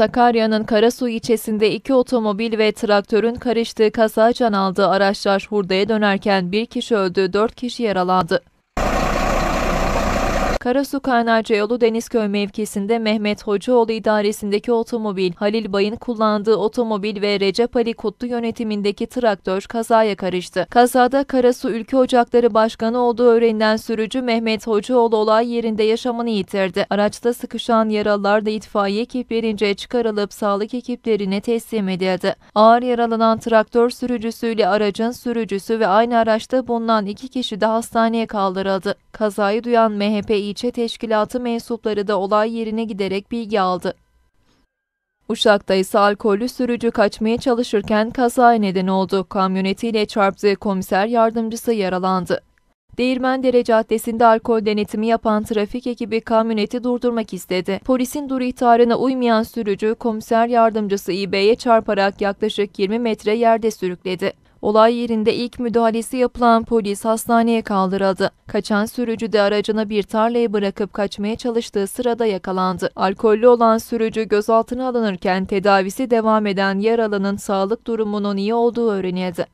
Sakarya'nın Karasu ilçesinde iki otomobil ve traktörün karıştığı kaza can aldı. araçlar hurdaya dönerken bir kişi öldü, dört kişi yaralandı. Karasu Kaynarca yolu Denizköy mevkisinde Mehmet Hocaoğlu idaresindeki otomobil, Halil Bay'ın kullandığı otomobil ve Recep Ali Kutlu yönetimindeki traktör kazaya karıştı. Kazada Karasu Ülke Ocakları Başkanı olduğu öğrenilen sürücü Mehmet Hocaoğlu olay yerinde yaşamını yitirdi. Araçta sıkışan yaralılar da itfaiye ekiplerince çıkarılıp sağlık ekiplerine teslim edildi. Ağır yaralanan traktör sürücüsüyle aracın sürücüsü ve aynı araçta bulunan iki kişi de hastaneye kaldırıldı. Kazayı duyan MHP ilçe teşkilatı mensupları da olay yerine giderek bilgi aldı. Uşak'ta ise alkolü sürücü kaçmaya çalışırken kazaya neden oldu. Kamyonetiyle çarptığı komiser yardımcısı yaralandı. Değirmendere Caddesi'nde alkol denetimi yapan trafik ekibi kamyoneti durdurmak istedi. Polisin dur ihtarına uymayan sürücü komiser yardımcısı İB'ye çarparak yaklaşık 20 metre yerde sürükledi. Olay yerinde ilk müdahalesi yapılan polis hastaneye kaldırıldı. Kaçan sürücü de aracını bir tarlaya bırakıp kaçmaya çalıştığı sırada yakalandı. Alkollü olan sürücü gözaltına alınırken tedavisi devam eden yaralının sağlık durumunun iyi olduğu öğrenildi.